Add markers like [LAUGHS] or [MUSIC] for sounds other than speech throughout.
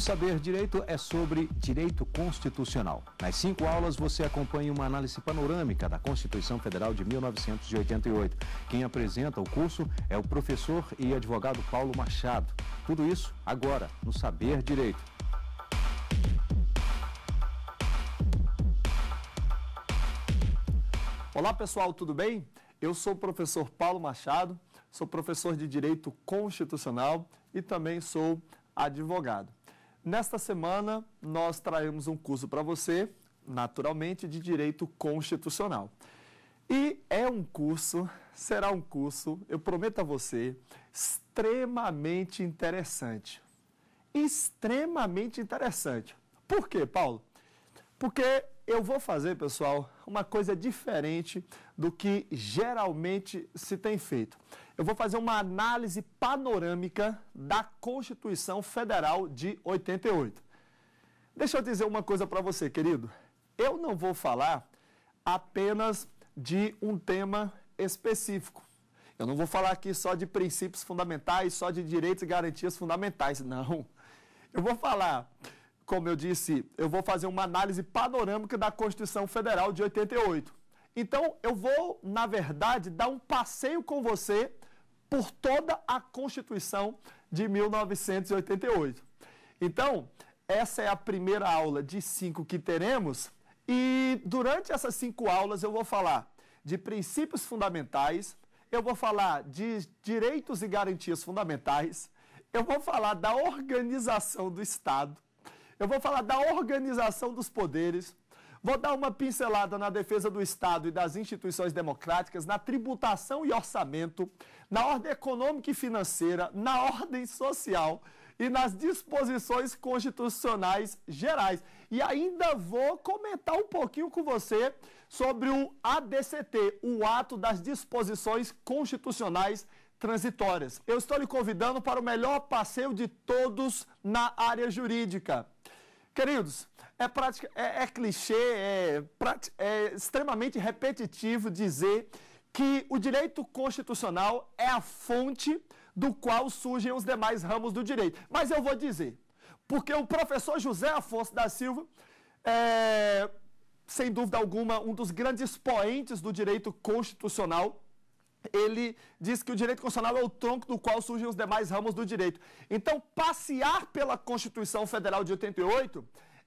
O Saber Direito é sobre direito constitucional. Nas cinco aulas você acompanha uma análise panorâmica da Constituição Federal de 1988. Quem apresenta o curso é o professor e advogado Paulo Machado. Tudo isso agora no Saber Direito. Olá pessoal, tudo bem? Eu sou o professor Paulo Machado, sou professor de Direito Constitucional e também sou advogado. Nesta semana, nós traremos um curso para você, naturalmente, de Direito Constitucional. E é um curso, será um curso, eu prometo a você, extremamente interessante. Extremamente interessante. Por quê, Paulo? Porque eu vou fazer, pessoal, uma coisa diferente do que geralmente se tem feito eu vou fazer uma análise panorâmica da Constituição Federal de 88. Deixa eu dizer uma coisa para você, querido. Eu não vou falar apenas de um tema específico. Eu não vou falar aqui só de princípios fundamentais, só de direitos e garantias fundamentais, não. Eu vou falar, como eu disse, eu vou fazer uma análise panorâmica da Constituição Federal de 88. Então, eu vou, na verdade, dar um passeio com você por toda a Constituição de 1988. Então, essa é a primeira aula de cinco que teremos e durante essas cinco aulas eu vou falar de princípios fundamentais, eu vou falar de direitos e garantias fundamentais, eu vou falar da organização do Estado, eu vou falar da organização dos poderes, Vou dar uma pincelada na defesa do Estado e das instituições democráticas, na tributação e orçamento, na ordem econômica e financeira, na ordem social e nas disposições constitucionais gerais. E ainda vou comentar um pouquinho com você sobre o ADCT, o Ato das Disposições Constitucionais Transitórias. Eu estou lhe convidando para o melhor passeio de todos na área jurídica. Queridos, é, prática, é, é clichê, é, é extremamente repetitivo dizer que o direito constitucional é a fonte do qual surgem os demais ramos do direito. Mas eu vou dizer, porque o professor José Afonso da Silva é, sem dúvida alguma, um dos grandes poentes do direito constitucional, ele diz que o direito constitucional é o tronco do qual surgem os demais ramos do direito. Então, passear pela Constituição Federal de 88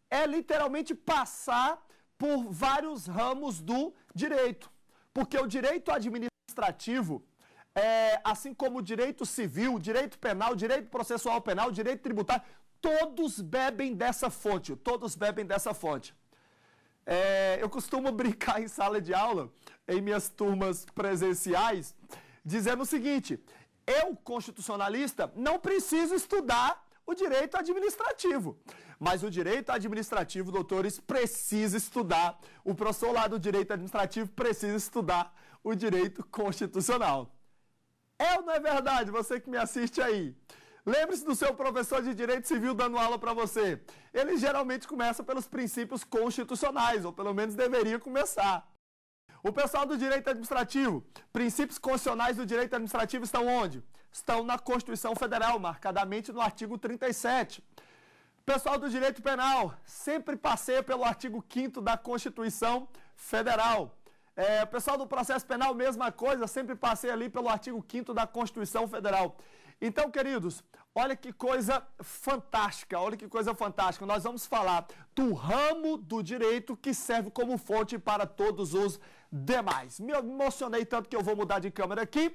é literalmente passar por vários ramos do direito. Porque o direito administrativo, é, assim como o direito civil, direito penal, direito processual penal, direito tributário, todos bebem dessa fonte, todos bebem dessa fonte. É, eu costumo [LAUGHS] brincar em sala de aula, em minhas turmas presenciais, dizendo o seguinte: eu, constitucionalista, não preciso estudar o direito administrativo. Mas o direito administrativo, doutores, precisa estudar. O professor lá do direito administrativo precisa estudar o direito constitucional. É ou não é verdade? Você que me assiste aí. Lembre-se do seu professor de direito civil dando aula para você. Ele geralmente começa pelos princípios constitucionais, ou pelo menos deveria começar. O pessoal do direito administrativo, princípios constitucionais do direito administrativo estão onde? Estão na Constituição Federal, marcadamente no artigo 37. Pessoal do direito penal, sempre passeia pelo artigo 5 da Constituição Federal. É, pessoal do processo penal, mesma coisa, sempre passei ali pelo artigo 5 da Constituição Federal. Então, queridos, olha que coisa fantástica, olha que coisa fantástica. Nós vamos falar do ramo do direito que serve como fonte para todos os demais. Me emocionei tanto que eu vou mudar de câmera aqui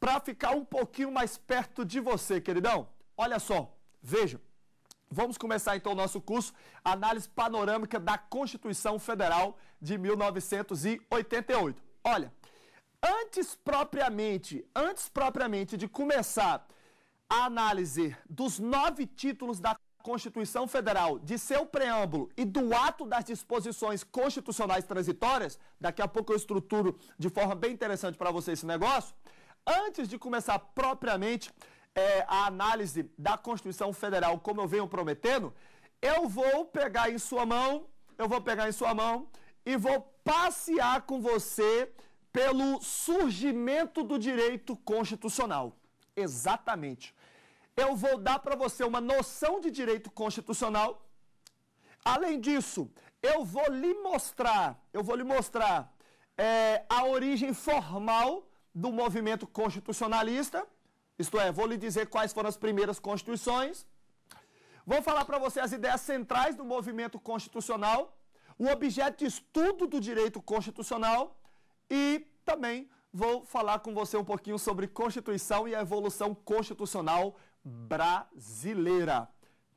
para ficar um pouquinho mais perto de você, queridão. Olha só, veja. Vamos começar então o nosso curso Análise Panorâmica da Constituição Federal de 1988. Olha, antes propriamente, antes propriamente de começar a análise dos nove títulos da Constituição Federal, de seu preâmbulo e do ato das disposições constitucionais transitórias, daqui a pouco eu estruturo de forma bem interessante para você esse negócio, antes de começar propriamente é, a análise da Constituição Federal, como eu venho prometendo, eu vou pegar em sua mão, eu vou pegar em sua mão e vou passear com você pelo surgimento do direito constitucional. Exatamente eu vou dar para você uma noção de direito constitucional. Além disso, eu vou lhe mostrar, eu vou lhe mostrar é, a origem formal do movimento constitucionalista, isto é, vou lhe dizer quais foram as primeiras constituições, vou falar para você as ideias centrais do movimento constitucional, o objeto de estudo do direito constitucional e também vou falar com você um pouquinho sobre Constituição e a evolução constitucional brasileira.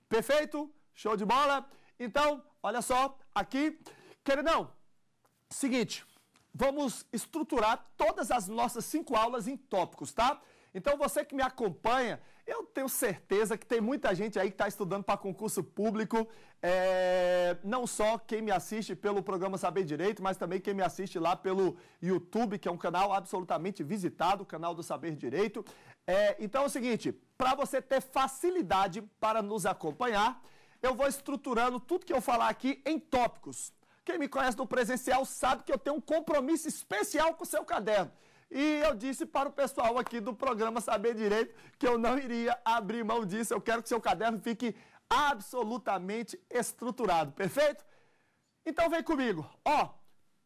Perfeito? Show de bola? Então, olha só, aqui, queridão, seguinte, vamos estruturar todas as nossas cinco aulas em tópicos, tá? Então, você que me acompanha, eu tenho certeza que tem muita gente aí que está estudando para concurso público, é, não só quem me assiste pelo programa Saber Direito, mas também quem me assiste lá pelo YouTube, que é um canal absolutamente visitado, o canal do Saber Direito. É, então é o seguinte, para você ter facilidade para nos acompanhar, eu vou estruturando tudo que eu falar aqui em tópicos. Quem me conhece do presencial sabe que eu tenho um compromisso especial com o seu caderno. E eu disse para o pessoal aqui do programa Saber Direito que eu não iria abrir mão disso. Eu quero que seu caderno fique absolutamente estruturado, perfeito? Então vem comigo. Ó,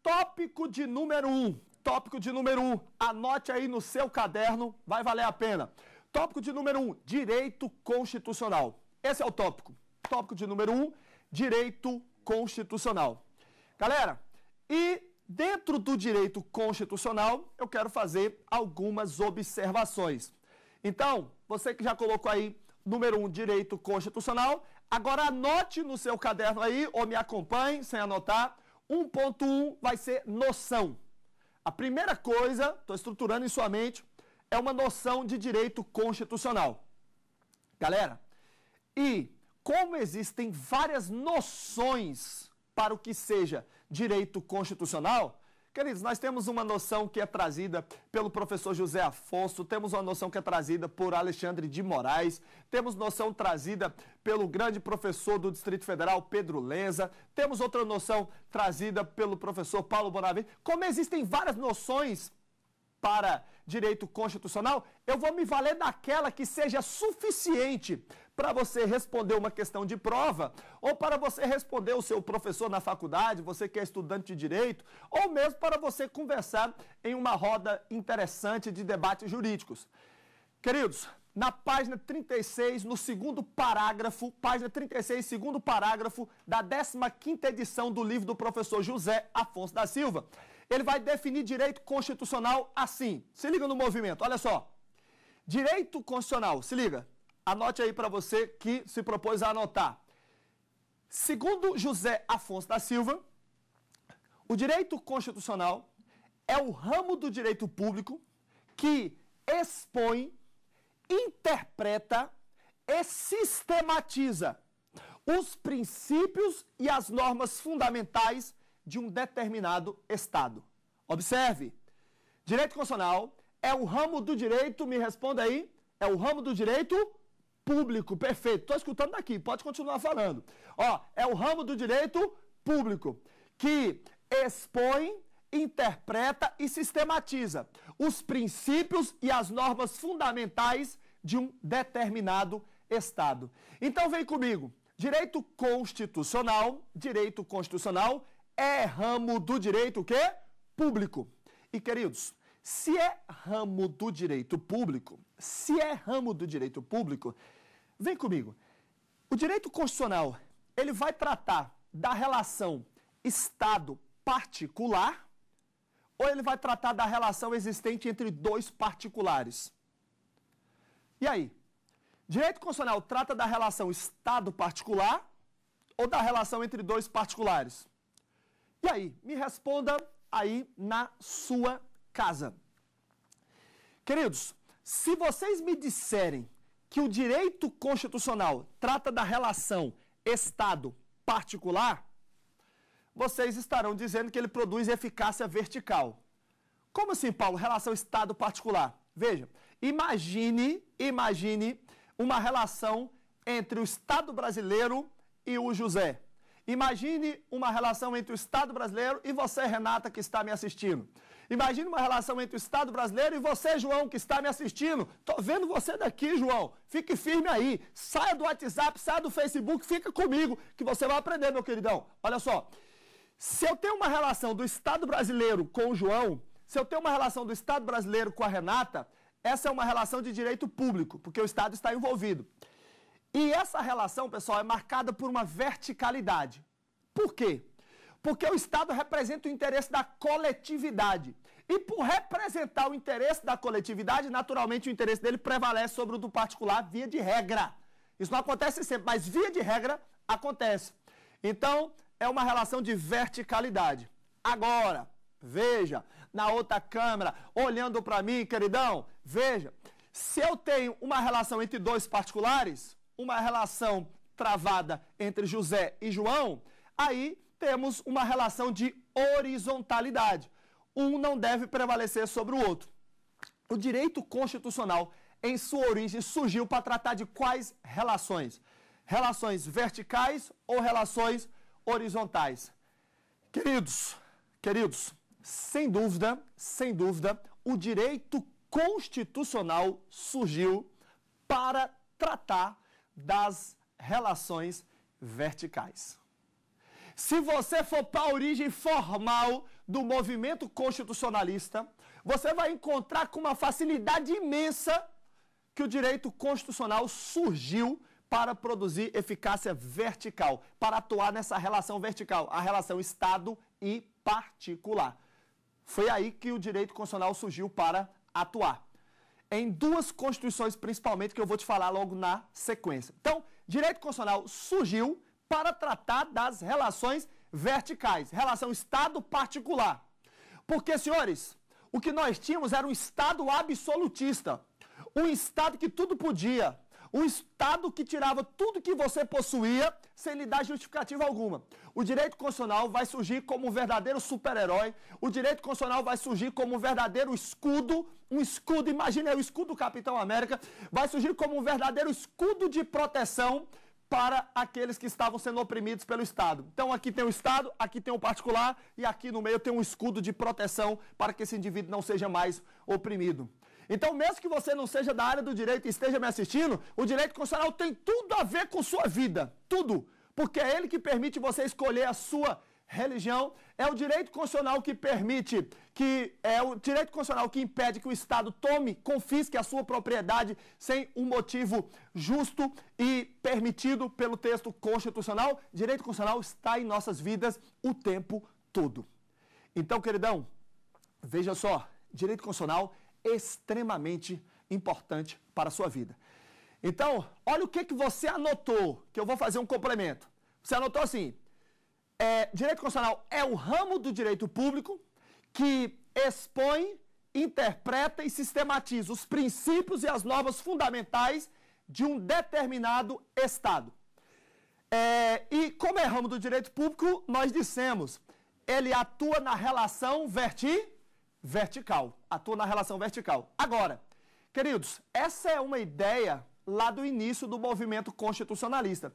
tópico de número 1. Um. Tópico de número 1, um, anote aí no seu caderno, vai valer a pena. Tópico de número 1, um, direito constitucional. Esse é o tópico. Tópico de número 1, um, direito constitucional. Galera, e dentro do direito constitucional, eu quero fazer algumas observações. Então, você que já colocou aí número 1, um, direito constitucional, agora anote no seu caderno aí, ou me acompanhe sem anotar. 1.1 vai ser noção. A primeira coisa, estou estruturando em sua mente, é uma noção de direito constitucional. Galera, e como existem várias noções para o que seja direito constitucional, Queridos, nós temos uma noção que é trazida pelo professor José Afonso, temos uma noção que é trazida por Alexandre de Moraes, temos noção trazida pelo grande professor do Distrito Federal, Pedro Lenza, temos outra noção trazida pelo professor Paulo Bonavente. Como existem várias noções para direito constitucional, eu vou me valer daquela que seja suficiente para você responder uma questão de prova, ou para você responder o seu professor na faculdade, você que é estudante de direito, ou mesmo para você conversar em uma roda interessante de debates jurídicos. Queridos, na página 36, no segundo parágrafo, página 36, segundo parágrafo da 15 edição do livro do professor José Afonso da Silva. Ele vai definir direito constitucional assim. Se liga no movimento, olha só. Direito constitucional, se liga. Anote aí para você que se propôs a anotar. Segundo José Afonso da Silva, o direito constitucional é o ramo do direito público que expõe, interpreta e sistematiza os princípios e as normas fundamentais de um determinado Estado. Observe, direito constitucional é o ramo do direito, me responda aí, é o ramo do direito público, perfeito. Estou escutando daqui, pode continuar falando. Ó, é o ramo do direito público que expõe, interpreta e sistematiza os princípios e as normas fundamentais de um determinado Estado. Então vem comigo. Direito constitucional, direito constitucional é ramo do direito que público. E queridos, se é ramo do direito público, se é ramo do direito público, Vem comigo. O direito constitucional, ele vai tratar da relação Estado particular ou ele vai tratar da relação existente entre dois particulares? E aí? Direito constitucional trata da relação Estado particular ou da relação entre dois particulares? E aí? Me responda aí na sua casa. Queridos, se vocês me disserem que o direito constitucional trata da relação Estado-particular, vocês estarão dizendo que ele produz eficácia vertical. Como assim, Paulo? Relação Estado-particular. Veja, imagine, imagine uma relação entre o Estado brasileiro e o José. Imagine uma relação entre o Estado brasileiro e você, Renata, que está me assistindo. Imagina uma relação entre o Estado brasileiro e você, João, que está me assistindo. Tô vendo você daqui, João. Fique firme aí. Saia do WhatsApp, saia do Facebook, fica comigo, que você vai aprender, meu queridão. Olha só. Se eu tenho uma relação do Estado brasileiro com o João, se eu tenho uma relação do Estado brasileiro com a Renata, essa é uma relação de direito público, porque o Estado está envolvido. E essa relação, pessoal, é marcada por uma verticalidade. Por quê? porque o Estado representa o interesse da coletividade. E por representar o interesse da coletividade, naturalmente o interesse dele prevalece sobre o do particular via de regra. Isso não acontece sempre, mas via de regra acontece. Então, é uma relação de verticalidade. Agora, veja, na outra câmera, olhando para mim, queridão, veja, se eu tenho uma relação entre dois particulares, uma relação travada entre José e João, aí temos uma relação de horizontalidade. Um não deve prevalecer sobre o outro. O direito constitucional, em sua origem, surgiu para tratar de quais relações? Relações verticais ou relações horizontais? Queridos, queridos, sem dúvida, sem dúvida, o direito constitucional surgiu para tratar das relações verticais. Se você for para a origem formal do movimento constitucionalista, você vai encontrar com uma facilidade imensa que o direito constitucional surgiu para produzir eficácia vertical, para atuar nessa relação vertical, a relação Estado e particular. Foi aí que o direito constitucional surgiu para atuar. Em duas constituições, principalmente, que eu vou te falar logo na sequência. Então, direito constitucional surgiu para tratar das relações verticais, relação Estado-particular. Porque, senhores, o que nós tínhamos era um Estado absolutista, um Estado que tudo podia, um Estado que tirava tudo que você possuía sem lhe dar justificativa alguma. O direito constitucional vai surgir como um verdadeiro super-herói, o direito constitucional vai surgir como um verdadeiro escudo, um escudo, imagina, aí, o escudo do Capitão América, vai surgir como um verdadeiro escudo de proteção para aqueles que estavam sendo oprimidos pelo Estado. Então aqui tem o Estado, aqui tem o particular e aqui no meio tem um escudo de proteção para que esse indivíduo não seja mais oprimido. Então, mesmo que você não seja da área do direito e esteja me assistindo, o direito constitucional tem tudo a ver com sua vida, tudo, porque é ele que permite você escolher a sua religião, é o direito constitucional que permite, que é o direito constitucional que impede que o Estado tome, confisque a sua propriedade sem um motivo justo e permitido pelo texto constitucional. Direito constitucional está em nossas vidas o tempo todo. Então, queridão, veja só, direito constitucional extremamente importante para a sua vida. Então, olha o que, que você anotou, que eu vou fazer um complemento. Você anotou assim, é, direito constitucional é o ramo do direito público que expõe, interpreta e sistematiza os princípios e as normas fundamentais de um determinado Estado. É, e como é ramo do direito público, nós dissemos, ele atua na relação verti, vertical. Atua na relação vertical. Agora, queridos, essa é uma ideia lá do início do movimento constitucionalista.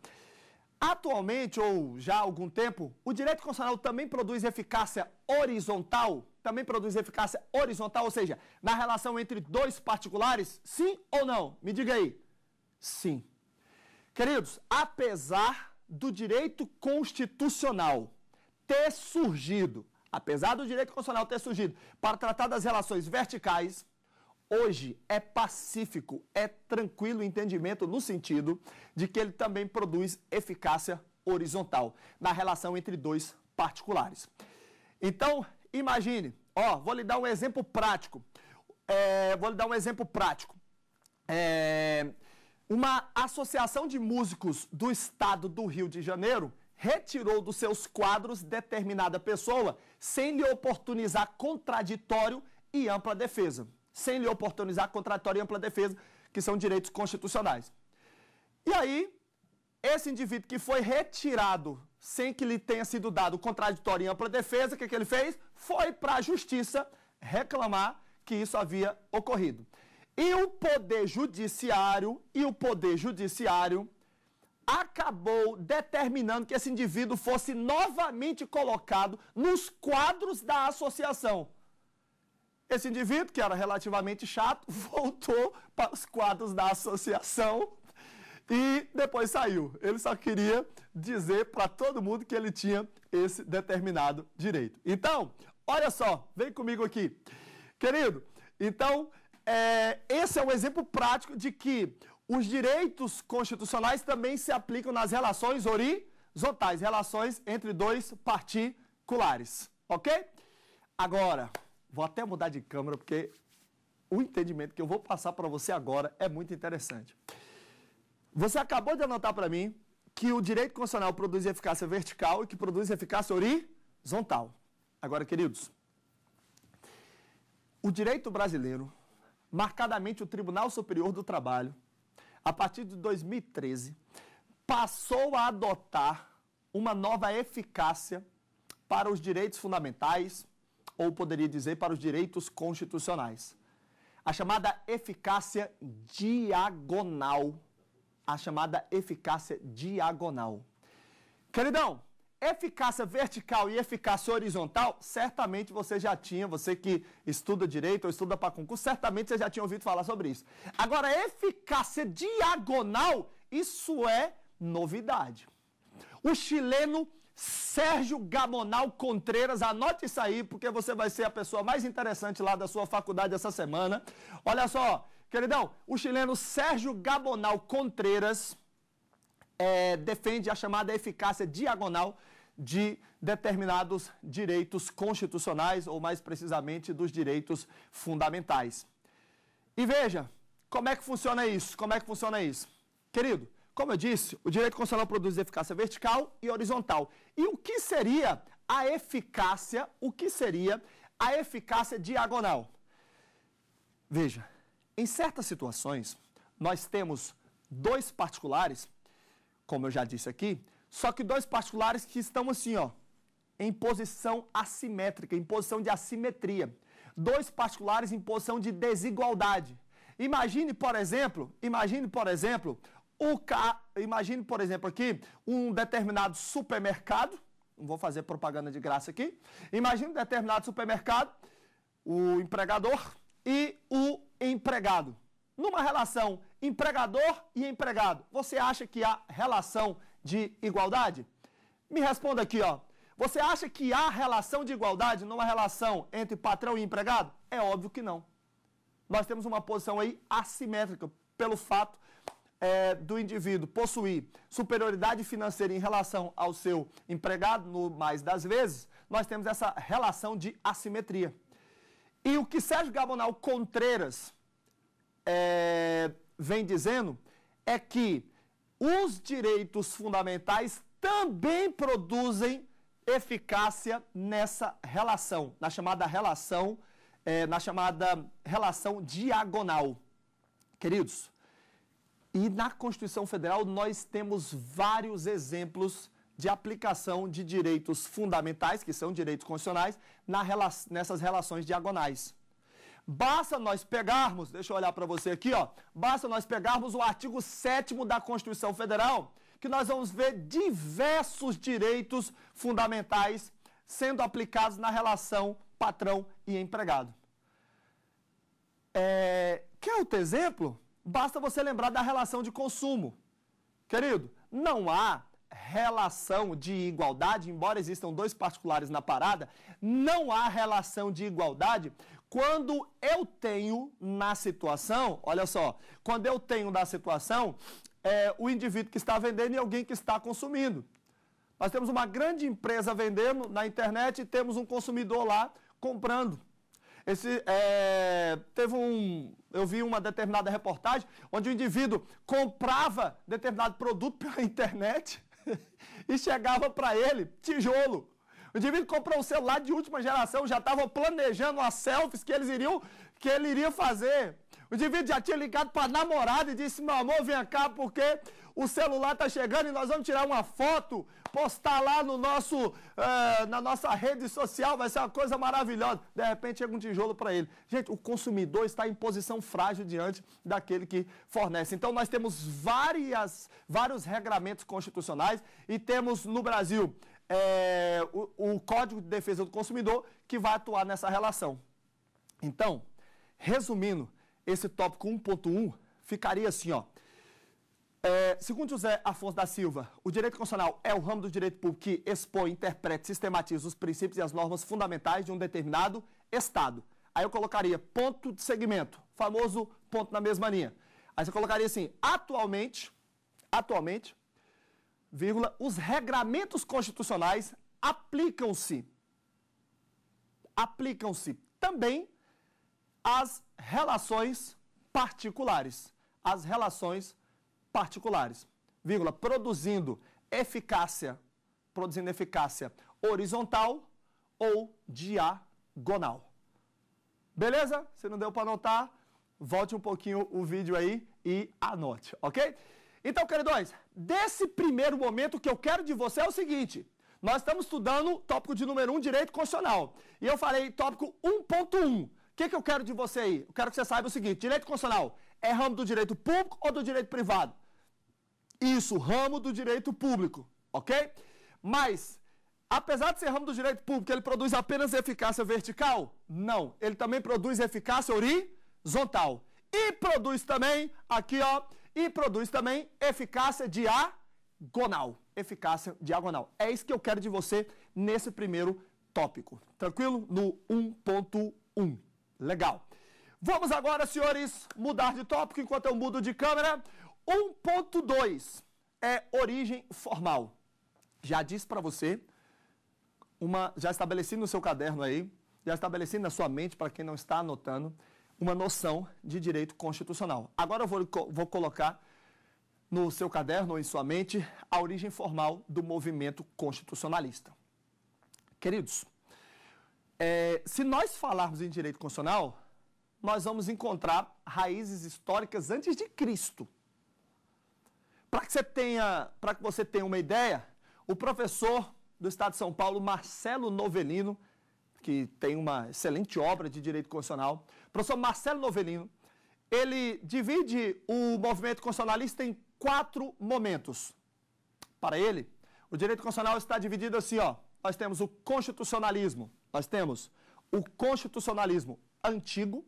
Atualmente, ou já há algum tempo, o direito constitucional também produz eficácia horizontal? Também produz eficácia horizontal, ou seja, na relação entre dois particulares? Sim ou não? Me diga aí. Sim. Queridos, apesar do direito constitucional ter surgido, apesar do direito constitucional ter surgido para tratar das relações verticais, hoje é pacífico, é tranquilo o entendimento no sentido de que ele também produz eficácia horizontal na relação entre dois particulares. Então, imagine, ó, vou lhe dar um exemplo prático. É, vou lhe dar um exemplo prático. É, uma associação de músicos do estado do Rio de Janeiro retirou dos seus quadros determinada pessoa sem lhe oportunizar contraditório e ampla defesa sem lhe oportunizar contraditória e ampla defesa, que são direitos constitucionais. E aí, esse indivíduo que foi retirado sem que lhe tenha sido dado contraditório e ampla defesa, o que, é que ele fez? Foi para a justiça reclamar que isso havia ocorrido. E o poder judiciário, e o poder judiciário acabou determinando que esse indivíduo fosse novamente colocado nos quadros da associação. Esse indivíduo, que era relativamente chato, [LAUGHS] voltou para os quadros da associação e depois saiu. Ele só queria dizer para todo mundo que ele tinha esse determinado direito. Então, olha só, vem comigo aqui. Querido, então, é, esse é um exemplo prático de que os direitos constitucionais também se aplicam nas relações horizontais, relações entre dois particulares, ok? Agora, Vou até mudar de câmera, porque o entendimento que eu vou passar para você agora é muito interessante. Você acabou de anotar para mim que o direito constitucional produz eficácia vertical e que produz eficácia horizontal. Agora, queridos, o direito brasileiro, marcadamente o Tribunal Superior do Trabalho, a partir de 2013, passou a adotar uma nova eficácia para os direitos fundamentais, ou poderia dizer para os direitos constitucionais. A chamada eficácia diagonal. A chamada eficácia diagonal. Queridão, eficácia vertical e eficácia horizontal, certamente você já tinha, você que estuda direito ou estuda para concurso, certamente você já tinha ouvido falar sobre isso. Agora, eficácia diagonal, isso é novidade. O chileno Sérgio Gamonal Contreiras, anote isso aí, porque você vai ser a pessoa mais interessante lá da sua faculdade essa semana. Olha só, queridão, o chileno Sérgio Gamonal Contreiras é, defende a chamada eficácia diagonal de determinados direitos constitucionais, ou mais precisamente dos direitos fundamentais. E veja, como é que funciona isso? Como é que funciona isso? Querido, como eu disse, o direito constitucional produz eficácia vertical e horizontal. E o que seria a eficácia, o que seria a eficácia diagonal? Veja, em certas situações, nós temos dois particulares, como eu já disse aqui, só que dois particulares que estão assim, ó, em posição assimétrica, em posição de assimetria. Dois particulares em posição de desigualdade. Imagine, por exemplo, imagine, por exemplo, o ca... Imagine, por exemplo, aqui um determinado supermercado. Não vou fazer propaganda de graça aqui. Imagine um determinado supermercado, o empregador e o empregado. Numa relação empregador e empregado, você acha que há relação de igualdade? Me responda aqui, ó. Você acha que há relação de igualdade numa relação entre patrão e empregado? É óbvio que não. Nós temos uma posição aí assimétrica pelo fato é, do indivíduo possuir superioridade financeira em relação ao seu empregado, no mais das vezes, nós temos essa relação de assimetria. E o que Sérgio Gabonal Contreiras é, vem dizendo é que os direitos fundamentais também produzem eficácia nessa relação, na chamada relação, é, na chamada relação diagonal. Queridos, e na Constituição Federal nós temos vários exemplos de aplicação de direitos fundamentais, que são direitos constitucionais, na, nessas relações diagonais. Basta nós pegarmos, deixa eu olhar para você aqui, ó, basta nós pegarmos o artigo 7 da Constituição Federal, que nós vamos ver diversos direitos fundamentais sendo aplicados na relação patrão e empregado. É, quer outro exemplo? Basta você lembrar da relação de consumo. Querido, não há relação de igualdade, embora existam dois particulares na parada, não há relação de igualdade quando eu tenho na situação, olha só, quando eu tenho na situação é, o indivíduo que está vendendo e alguém que está consumindo. Nós temos uma grande empresa vendendo na internet e temos um consumidor lá comprando. Esse, é, teve um, eu vi uma determinada reportagem onde o indivíduo comprava determinado produto pela internet [LAUGHS] e chegava para ele tijolo. O indivíduo comprou um celular de última geração, já estavam planejando as selfies que eles iriam que ele iria fazer. O indivíduo já tinha ligado para a namorada e disse: "Meu amor, vem cá porque o celular está chegando e nós vamos tirar uma foto postar lá no nosso, uh, na nossa rede social, vai ser uma coisa maravilhosa. De repente chega um tijolo para ele. Gente, o consumidor está em posição frágil diante daquele que fornece. Então nós temos várias, vários regramentos constitucionais e temos no Brasil é, o, o Código de Defesa do Consumidor que vai atuar nessa relação. Então, resumindo, esse tópico 1.1 ficaria assim, ó. É, segundo José Afonso da Silva, o direito constitucional é o ramo do direito público que expõe, interpreta, sistematiza os princípios e as normas fundamentais de um determinado Estado. Aí eu colocaria ponto de segmento, famoso ponto na mesma linha. Aí você colocaria assim, atualmente, atualmente, vírgula, os regramentos constitucionais aplicam-se, aplicam-se também às relações particulares, às relações particulares particulares, vírgula, produzindo eficácia, produzindo eficácia horizontal ou diagonal. Beleza? Se não deu para anotar, volte um pouquinho o vídeo aí e anote, ok? Então, queridões, desse primeiro momento que eu quero de você é o seguinte, nós estamos estudando tópico de número 1, um, direito constitucional, e eu falei tópico 1.1. O que, que eu quero de você aí? Eu quero que você saiba o seguinte, direito constitucional é ramo do direito público ou do direito privado? Isso, ramo do direito público, ok? Mas, apesar de ser ramo do direito público, ele produz apenas eficácia vertical? Não, ele também produz eficácia horizontal. E produz também, aqui ó, e produz também eficácia diagonal. Eficácia diagonal. É isso que eu quero de você nesse primeiro tópico. Tranquilo? No 1.1. Legal. Vamos agora, senhores, mudar de tópico enquanto eu mudo de câmera. 1.2 é origem formal. Já disse para você, uma, já estabeleci no seu caderno aí, já estabeleci na sua mente, para quem não está anotando, uma noção de direito constitucional. Agora eu vou, vou colocar no seu caderno ou em sua mente a origem formal do movimento constitucionalista. Queridos, é, se nós falarmos em direito constitucional, nós vamos encontrar raízes históricas antes de Cristo. Para que você tenha, para que você tenha uma ideia, o professor do Estado de São Paulo, Marcelo Novelino, que tem uma excelente obra de direito constitucional, professor Marcelo Novelino, ele divide o movimento constitucionalista em quatro momentos. Para ele, o direito constitucional está dividido assim, ó. Nós temos o constitucionalismo, nós temos o constitucionalismo antigo,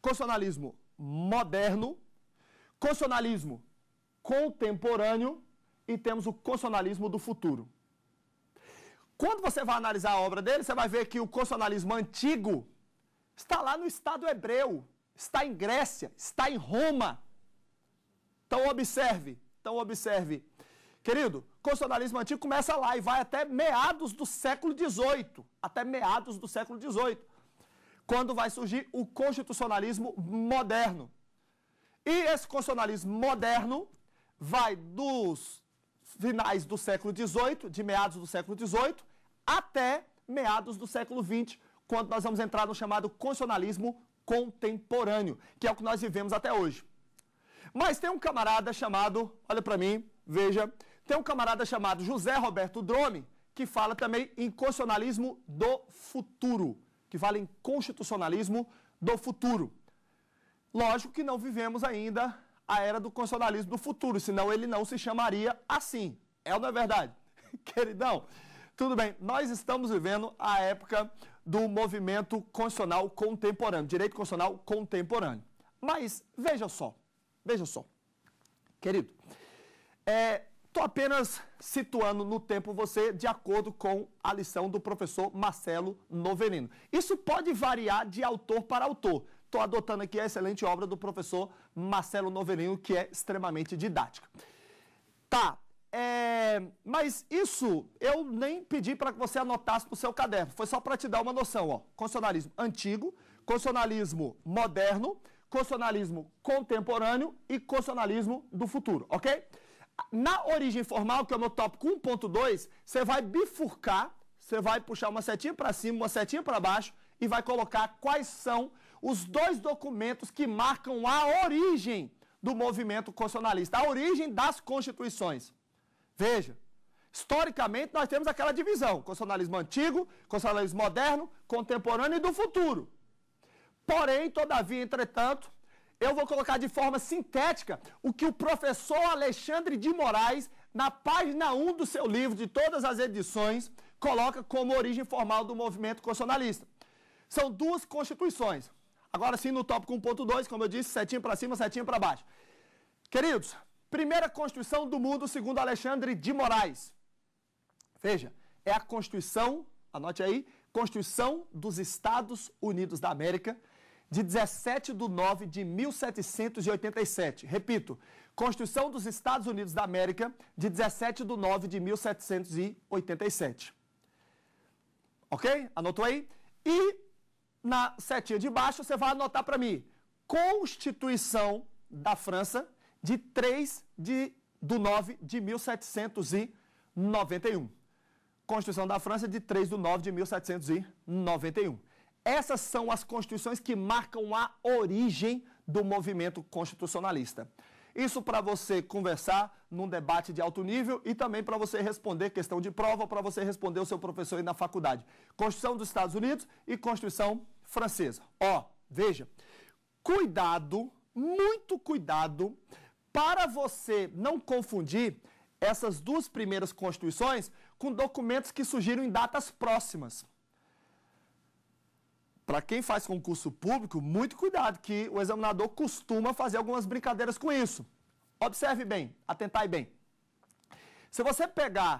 constitucionalismo moderno, constitucionalismo contemporâneo e temos o constitucionalismo do futuro. Quando você vai analisar a obra dele, você vai ver que o constitucionalismo antigo está lá no Estado hebreu, está em Grécia, está em Roma. Então observe, então observe. Querido, constitucionalismo antigo começa lá e vai até meados do século XVIII, até meados do século XVIII, quando vai surgir o constitucionalismo moderno. E esse constitucionalismo moderno vai dos finais do século XVIII, de meados do século XVIII, até meados do século XX, quando nós vamos entrar no chamado constitucionalismo contemporâneo, que é o que nós vivemos até hoje. Mas tem um camarada chamado, olha para mim, veja, tem um camarada chamado José Roberto Drome, que fala também em constitucionalismo do futuro, que fala em constitucionalismo do futuro. Lógico que não vivemos ainda a era do constitucionalismo do futuro, senão ele não se chamaria assim. É ou não é verdade? [LAUGHS] Queridão, tudo bem, nós estamos vivendo a época do movimento constitucional contemporâneo, direito constitucional contemporâneo. Mas veja só, veja só, querido, estou é, apenas situando no tempo você de acordo com a lição do professor Marcelo Novelino. Isso pode variar de autor para autor. Estou adotando aqui a excelente obra do professor Marcelo Novelinho, que é extremamente didática. Tá, é, mas isso eu nem pedi para que você anotasse no seu caderno, foi só para te dar uma noção. Ó. Constitucionalismo antigo, constitucionalismo moderno, constitucionalismo contemporâneo e constitucionalismo do futuro, ok? Na origem formal, que é o meu tópico 1.2, você vai bifurcar, você vai puxar uma setinha para cima, uma setinha para baixo e vai colocar quais são os dois documentos que marcam a origem do movimento constitucionalista, a origem das constituições. Veja, historicamente nós temos aquela divisão: constitucionalismo antigo, constitucionalismo moderno, contemporâneo e do futuro. Porém, todavia, entretanto, eu vou colocar de forma sintética o que o professor Alexandre de Moraes, na página 1 do seu livro, de todas as edições, coloca como origem formal do movimento constitucionalista. São duas constituições, Agora sim, no tópico 1.2, como eu disse, setinha para cima, setinha para baixo. Queridos, primeira Constituição do mundo segundo Alexandre de Moraes. Veja, é a Constituição, anote aí, Constituição dos Estados Unidos da América, de 17 de 9 de 1787. Repito, Constituição dos Estados Unidos da América, de 17 de 9 de 1787. Ok? Anotou aí? E na setinha de baixo, você vai anotar para mim. Constituição da França de 3 de, do 9 de 1791. Constituição da França de 3 do 9 de 1791. Essas são as constituições que marcam a origem do movimento constitucionalista. Isso para você conversar num debate de alto nível e também para você responder questão de prova, para você responder o seu professor aí na faculdade. Constituição dos Estados Unidos e Constituição Francesa. Ó, veja, cuidado, muito cuidado, para você não confundir essas duas primeiras constituições com documentos que surgiram em datas próximas. Para quem faz concurso público, muito cuidado que o examinador costuma fazer algumas brincadeiras com isso. Observe bem, atentai bem. Se você pegar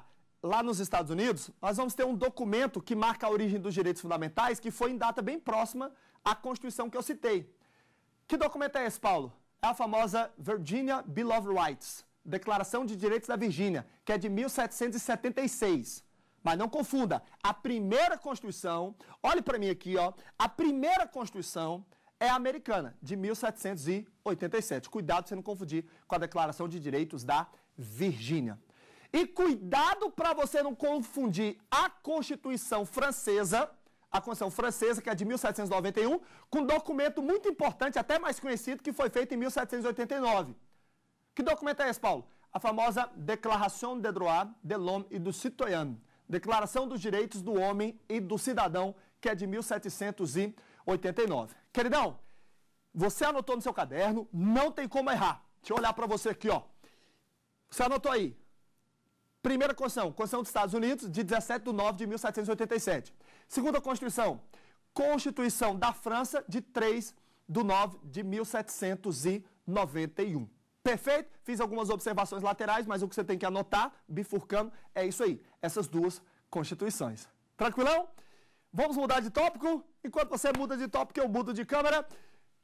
lá nos Estados Unidos, nós vamos ter um documento que marca a origem dos direitos fundamentais, que foi em data bem próxima à Constituição que eu citei. Que documento é esse, Paulo? É a famosa Virginia Bill of Rights, Declaração de Direitos da Virgínia, que é de 1776. Mas não confunda. A primeira Constituição, olhe para mim aqui, ó. A primeira Constituição é a americana, de 1787. Cuidado você não confundir com a Declaração de Direitos da Virgínia. E cuidado para você não confundir a Constituição francesa, a Constituição francesa, que é de 1791, com um documento muito importante, até mais conhecido, que foi feito em 1789. Que documento é esse, Paulo? a famosa Declaração de Droits de l'Homme et du Citoyen, Declaração dos Direitos do Homem e do Cidadão, que é de 1789. Queridão, você anotou no seu caderno, não tem como errar. Deixa eu olhar para você aqui, ó. Você anotou aí. Primeira Constituição, Constituição dos Estados Unidos, de 17 de 9 de 1787. Segunda Constituição, Constituição da França, de 3 de 9 de 1791. Perfeito? Fiz algumas observações laterais, mas o que você tem que anotar, bifurcando, é isso aí essas duas constituições. Tranquilão? Vamos mudar de tópico? Enquanto você muda de tópico, eu mudo de câmera.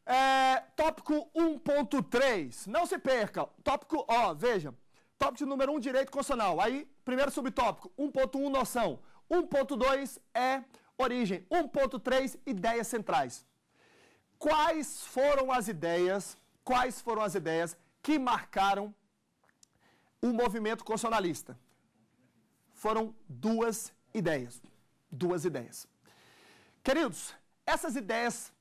É, tópico 1.3. Não se perca. Tópico, ó, veja. Tópico número 1, direito constitucional. Aí, primeiro subtópico, 1.1, noção. 1.2 é origem. 1.3, ideias centrais. Quais foram as ideias, quais foram as ideias que marcaram o movimento constitucionalista? foram duas ideias. Duas ideias. Queridos, essas ideias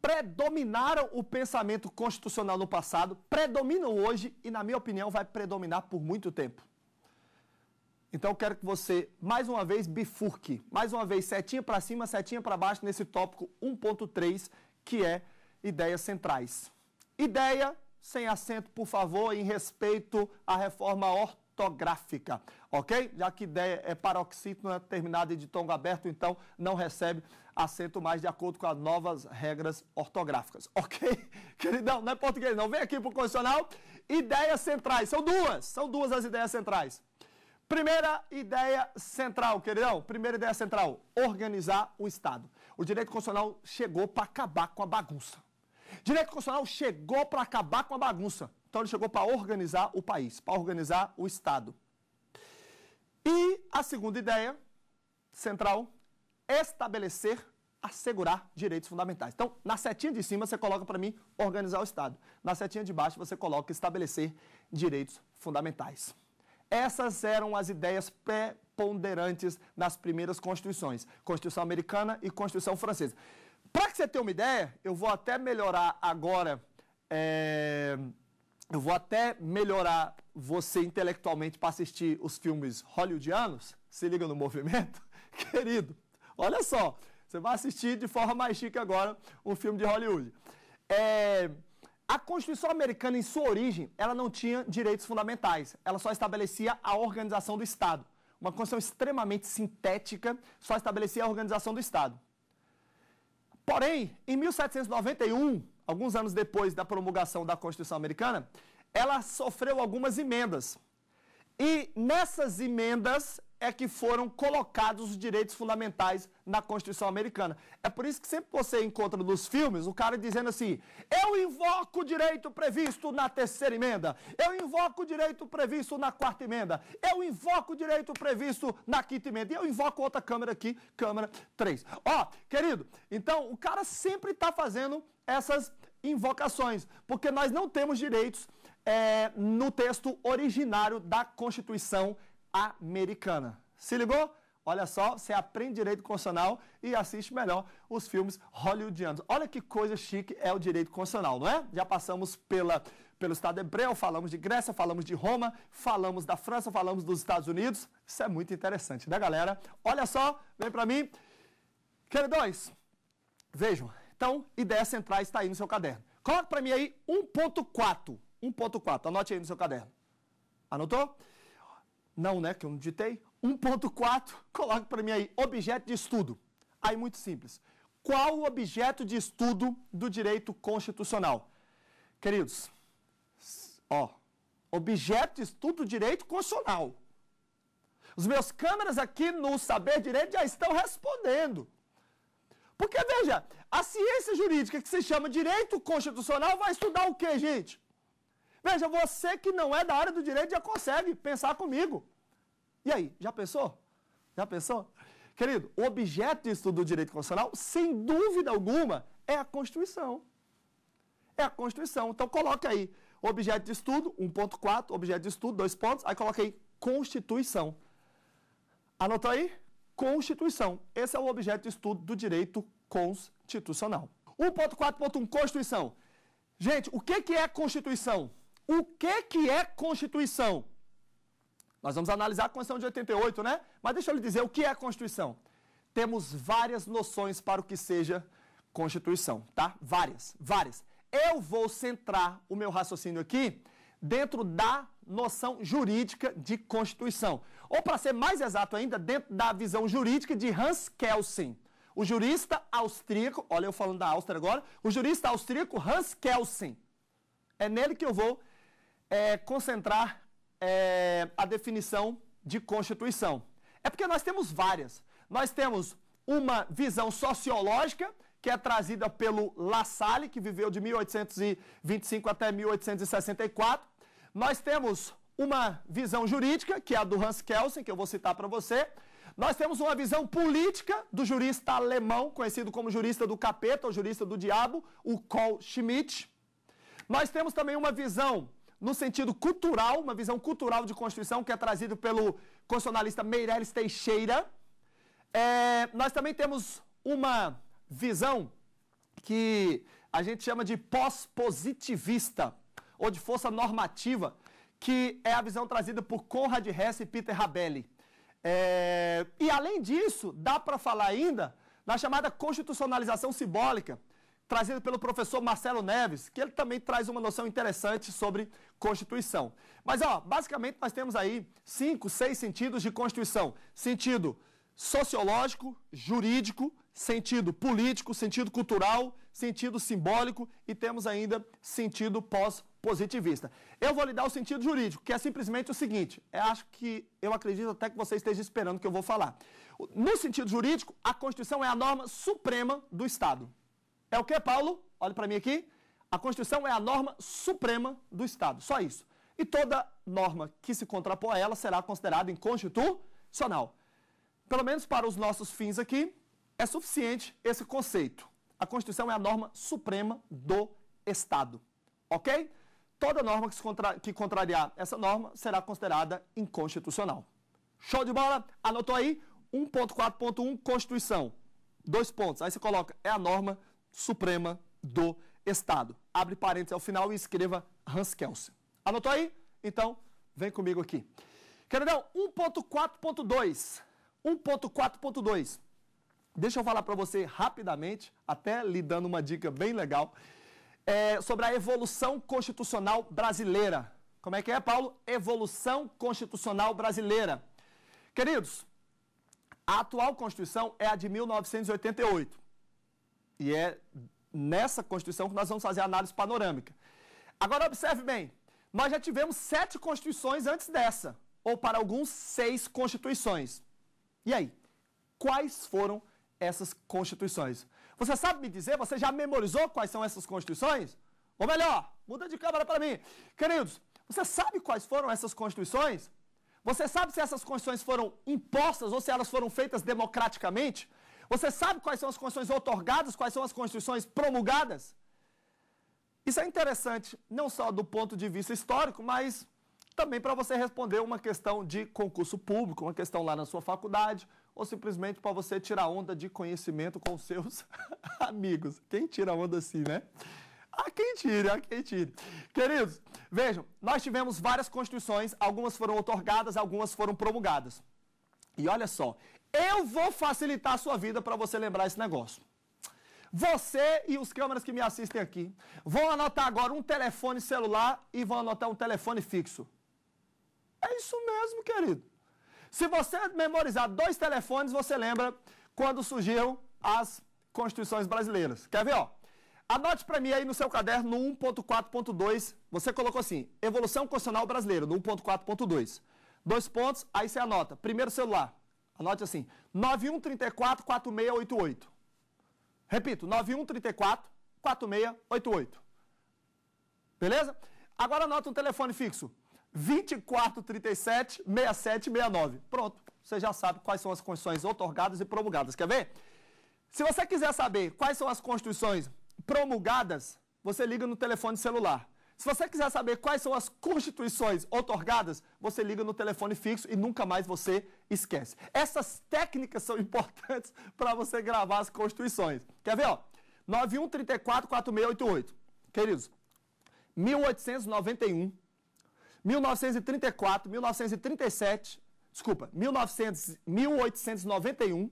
predominaram o pensamento constitucional no passado, predominam hoje e, na minha opinião, vai predominar por muito tempo. Então, quero que você, mais uma vez, bifurque. Mais uma vez, setinha para cima, setinha para baixo, nesse tópico 1.3, que é ideias centrais. Ideia, sem acento, por favor, em respeito à reforma ortodoxa ortográfica, ok? Já que ideia é paroxítona terminada de tom aberto, então não recebe acento mais de acordo com as novas regras ortográficas, [LAUGHS] ok? Queridão, não é português não, vem aqui para o condicional. Ideias centrais, são duas, são duas as ideias centrais. Primeira ideia central, queridão, primeira ideia central, organizar o Estado. O direito constitucional chegou para acabar com a bagunça. Direito constitucional chegou para acabar com a bagunça. Então ele chegou para organizar o país, para organizar o Estado. E a segunda ideia central, estabelecer, assegurar direitos fundamentais. Então, na setinha de cima você coloca para mim organizar o Estado. Na setinha de baixo você coloca estabelecer direitos fundamentais. Essas eram as ideias preponderantes nas primeiras constituições, Constituição Americana e Constituição Francesa. Para que você tenha uma ideia, eu vou até melhorar agora é, eu vou até melhorar você intelectualmente para assistir os filmes hollywoodianos, se liga no movimento, [LAUGHS] querido. Olha só, você vai assistir de forma mais chique agora um filme de Hollywood. É, a Constituição Americana, em sua origem, ela não tinha direitos fundamentais, ela só estabelecia a organização do Estado. Uma Constituição extremamente sintética, só estabelecia a organização do Estado. Porém, em 1791, alguns anos depois da promulgação da Constituição Americana, ela sofreu algumas emendas. E nessas emendas, é que foram colocados os direitos fundamentais na Constituição Americana. É por isso que sempre você encontra nos filmes o cara dizendo assim: eu invoco o direito previsto na terceira emenda, eu invoco o direito previsto na quarta emenda, eu invoco o direito previsto na quinta emenda, e eu invoco outra câmera aqui, câmera 3. Ó, querido, então o cara sempre está fazendo essas invocações, porque nós não temos direitos é, no texto originário da Constituição Americana americana. Se ligou? Olha só, você aprende direito constitucional e assiste melhor os filmes hollywoodianos. Olha que coisa chique é o direito constitucional, não é? Já passamos pela, pelo Estado hebreu, falamos de Grécia, falamos de Roma, falamos da França, falamos dos Estados Unidos. Isso é muito interessante, né, galera? Olha só, vem para mim. Queridos, vejam. Então, ideia central está aí no seu caderno. Coloque para mim aí 1.4. 1.4, anote aí no seu caderno. Anotou? Não, né? Que eu não digitei. 1.4, coloque para mim aí, objeto de estudo. Aí, muito simples. Qual o objeto de estudo do direito constitucional? Queridos, ó, objeto de estudo do direito constitucional. Os meus câmeras aqui no Saber Direito já estão respondendo. Porque, veja, a ciência jurídica que se chama direito constitucional vai estudar o quê, gente? Veja, você que não é da área do direito já consegue pensar comigo. E aí, já pensou? Já pensou? Querido, o objeto de estudo do direito constitucional, sem dúvida alguma, é a Constituição. É a Constituição. Então coloque aí objeto de estudo, 1.4, objeto de estudo, dois pontos, aí coloque aí Constituição. Anotou aí? Constituição. Esse é o objeto de estudo do direito constitucional. 1.4.1 Constituição. Gente, o que, que é Constituição? O que, que é Constituição? Nós vamos analisar a Constituição de 88, né? Mas deixa eu lhe dizer o que é Constituição. Temos várias noções para o que seja Constituição, tá? Várias, várias. Eu vou centrar o meu raciocínio aqui dentro da noção jurídica de Constituição. Ou, para ser mais exato ainda, dentro da visão jurídica de Hans Kelsen. O jurista austríaco, olha eu falando da Áustria agora, o jurista austríaco Hans Kelsen. É nele que eu vou é, concentrar é, a definição de Constituição. É porque nós temos várias. Nós temos uma visão sociológica, que é trazida pelo La Salle, que viveu de 1825 até 1864. Nós temos uma visão jurídica, que é a do Hans Kelsen, que eu vou citar para você. Nós temos uma visão política do jurista alemão, conhecido como jurista do capeta ou jurista do diabo, o Kohl Schmitt. Nós temos também uma visão no sentido cultural, uma visão cultural de Constituição, que é trazido pelo constitucionalista Meirelles Teixeira. É, nós também temos uma visão que a gente chama de pós-positivista, ou de força normativa, que é a visão trazida por Conrad Hess e Peter Rabelli. É, e além disso, dá para falar ainda na chamada constitucionalização simbólica, trazido pelo professor Marcelo Neves, que ele também traz uma noção interessante sobre Constituição. Mas, ó, basicamente nós temos aí cinco, seis sentidos de Constituição. Sentido sociológico, jurídico, sentido político, sentido cultural, sentido simbólico e temos ainda sentido pós-positivista. Eu vou lhe dar o sentido jurídico, que é simplesmente o seguinte, eu é, acho que eu acredito até que você esteja esperando que eu vou falar. No sentido jurídico, a Constituição é a norma suprema do Estado. É o que, Paulo? Olhe para mim aqui. A Constituição é a norma suprema do Estado, só isso. E toda norma que se contrapõe a ela será considerada inconstitucional. Pelo menos para os nossos fins aqui, é suficiente esse conceito. A Constituição é a norma suprema do Estado, ok? Toda norma que, contra... que contrariar essa norma será considerada inconstitucional. Show de bola? Anotou aí? 1.4.1 Constituição. Dois pontos. Aí você coloca, é a norma Suprema do Estado. Abre parênteses ao final e escreva Hans Kelsen. Anotou aí? Então, vem comigo aqui. Queridão, 1.4.2. 1.4.2. Deixa eu falar para você rapidamente, até lhe dando uma dica bem legal, é, sobre a evolução constitucional brasileira. Como é que é, Paulo? Evolução constitucional brasileira. Queridos, a atual Constituição é a de 1988. E é nessa Constituição que nós vamos fazer a análise panorâmica. Agora, observe bem: nós já tivemos sete Constituições antes dessa, ou para alguns, seis Constituições. E aí? Quais foram essas Constituições? Você sabe me dizer? Você já memorizou quais são essas Constituições? Ou melhor, muda de câmera para mim. Queridos, você sabe quais foram essas Constituições? Você sabe se essas Constituições foram impostas ou se elas foram feitas democraticamente? Você sabe quais são as constituições otorgadas, quais são as constituições promulgadas? Isso é interessante, não só do ponto de vista histórico, mas também para você responder uma questão de concurso público, uma questão lá na sua faculdade, ou simplesmente para você tirar onda de conhecimento com seus [LAUGHS] amigos. Quem tira onda assim, né? A ah, quem tire, a ah, quem tire. Queridos, vejam, nós tivemos várias constituições, algumas foram otorgadas, algumas foram promulgadas. E olha só, eu vou facilitar a sua vida para você lembrar esse negócio. Você e os câmeras que me assistem aqui vão anotar agora um telefone celular e vão anotar um telefone fixo. É isso mesmo, querido. Se você memorizar dois telefones, você lembra quando surgiram as constituições brasileiras. Quer ver, ó? Anote para mim aí no seu caderno, no 1.4.2, você colocou assim, Evolução Constitucional Brasileira, no 1.4.2. Dois pontos, aí você anota. Primeiro celular, Anote assim: 9134 4688. Repito, 9134 4688. Beleza? Agora anota um telefone fixo: 2437 6769. Pronto. Você já sabe quais são as constituições otorgadas e promulgadas. Quer ver? Se você quiser saber quais são as constituições promulgadas, você liga no telefone celular se você quiser saber quais são as constituições otorgadas, você liga no telefone fixo e nunca mais você esquece. Essas técnicas são [LAUGHS] importantes para você gravar as constituições. Quer ver? Ó? 91344688. Queridos, 1891, 1934, 1937, desculpa, 1900, 1891,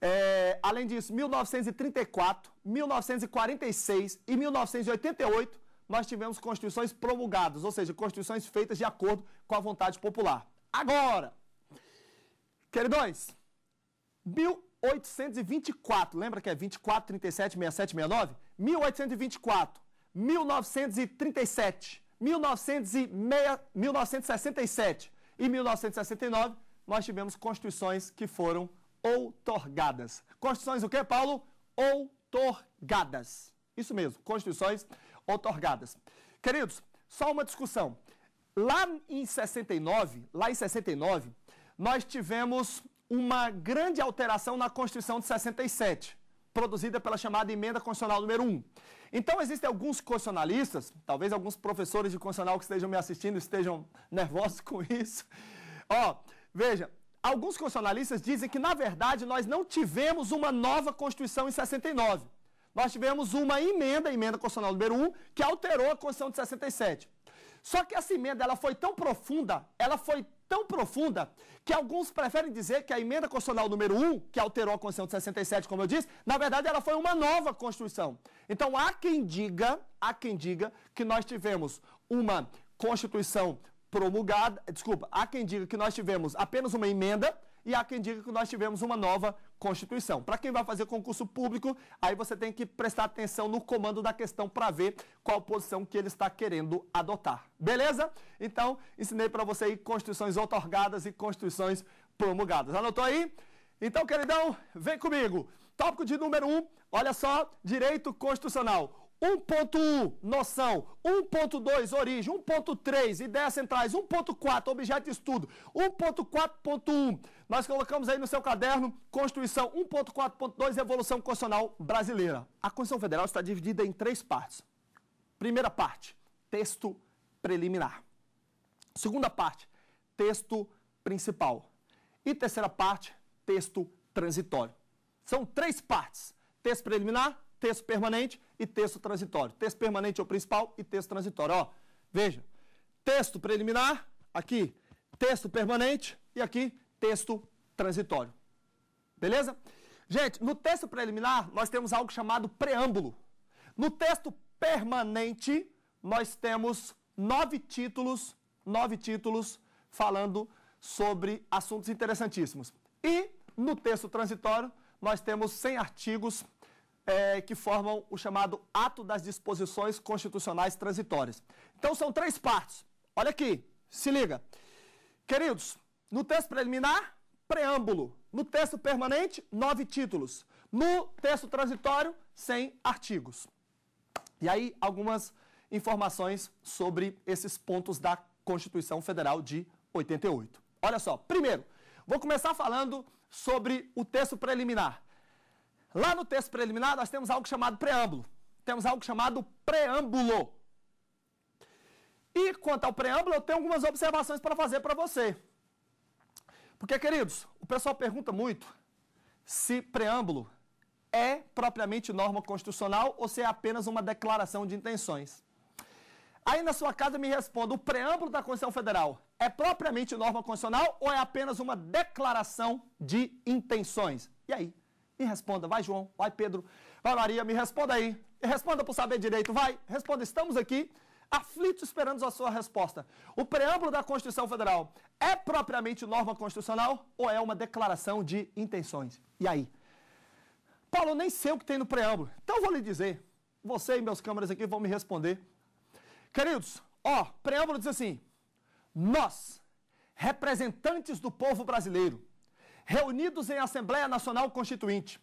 é, além disso, 1934, 1946 e 1988 nós tivemos constituições promulgadas, ou seja, constituições feitas de acordo com a vontade popular. Agora, queridões, 1824, lembra que é 24, 37, 67, 69? 1824, 1937, 1906, 1967 e 1969, nós tivemos constituições que foram outorgadas. Constituições o quê, Paulo? Outorgadas. Isso mesmo, constituições otorgadas. Queridos, só uma discussão. Lá em 69, lá em 69, nós tivemos uma grande alteração na Constituição de 67, produzida pela chamada Emenda Constitucional número 1. Então, existem alguns constitucionalistas, talvez alguns professores de constitucional que estejam me assistindo estejam nervosos [LAUGHS] com isso. Ó, veja, alguns constitucionalistas dizem que, na verdade, nós não tivemos uma nova Constituição em 69 nós tivemos uma emenda, emenda constitucional número 1, que alterou a Constituição de 67. Só que essa emenda ela foi tão profunda, ela foi tão profunda, que alguns preferem dizer que a emenda constitucional número 1, que alterou a Constituição de 67, como eu disse, na verdade ela foi uma nova Constituição. Então há quem diga, há quem diga que nós tivemos uma Constituição promulgada, desculpa, há quem diga que nós tivemos apenas uma emenda e há quem diga que nós tivemos uma nova Constituição. Para quem vai fazer concurso público, aí você tem que prestar atenção no comando da questão para ver qual posição que ele está querendo adotar. Beleza? Então, ensinei para você aí constituições otorgadas e constituições promulgadas. Anotou aí? Então, queridão, vem comigo. Tópico de número 1, um, olha só, direito constitucional. 1.1, noção. 1.2, origem. 1.3, ideias centrais. 1.4, objeto de estudo. 1.4.1, nós colocamos aí no seu caderno, Constituição 1.4.2, Revolução Constitucional Brasileira. A Constituição Federal está dividida em três partes. Primeira parte, texto preliminar. Segunda parte, texto principal. E terceira parte, texto transitório. São três partes. Texto preliminar, texto permanente e texto transitório. Texto permanente é o principal e texto transitório. Ó, veja, texto preliminar, aqui, texto permanente e aqui, texto transitório. Beleza? Gente, no texto preliminar, nós temos algo chamado preâmbulo. No texto permanente, nós temos nove títulos, nove títulos falando sobre assuntos interessantíssimos. E no texto transitório, nós temos 100 artigos é, que formam o chamado Ato das Disposições Constitucionais Transitórias. Então, são três partes. Olha aqui, se liga. Queridos, no texto preliminar, preâmbulo. No texto permanente, nove títulos. No texto transitório, 100 artigos. E aí, algumas informações sobre esses pontos da Constituição Federal de 88. Olha só, primeiro, vou começar falando sobre o texto preliminar. Lá no texto preliminar, nós temos algo chamado preâmbulo. Temos algo chamado preâmbulo. E quanto ao preâmbulo, eu tenho algumas observações para fazer para você. Porque, queridos, o pessoal pergunta muito se preâmbulo é propriamente norma constitucional ou se é apenas uma declaração de intenções. Aí na sua casa me responda: o preâmbulo da Constituição Federal é propriamente norma constitucional ou é apenas uma declaração de intenções? E aí? Me responda. Vai, João. Vai, Pedro. Vai, Maria. Me responda aí. Responda por saber direito. Vai. Responda. Estamos aqui aflitos esperando a sua resposta. O preâmbulo da Constituição Federal é propriamente norma constitucional ou é uma declaração de intenções? E aí? Paulo, nem sei o que tem no preâmbulo. Então vou lhe dizer. Você e meus câmeras aqui vão me responder. Queridos, ó, preâmbulo diz assim: Nós, representantes do povo brasileiro, reunidos em Assembleia Nacional Constituinte,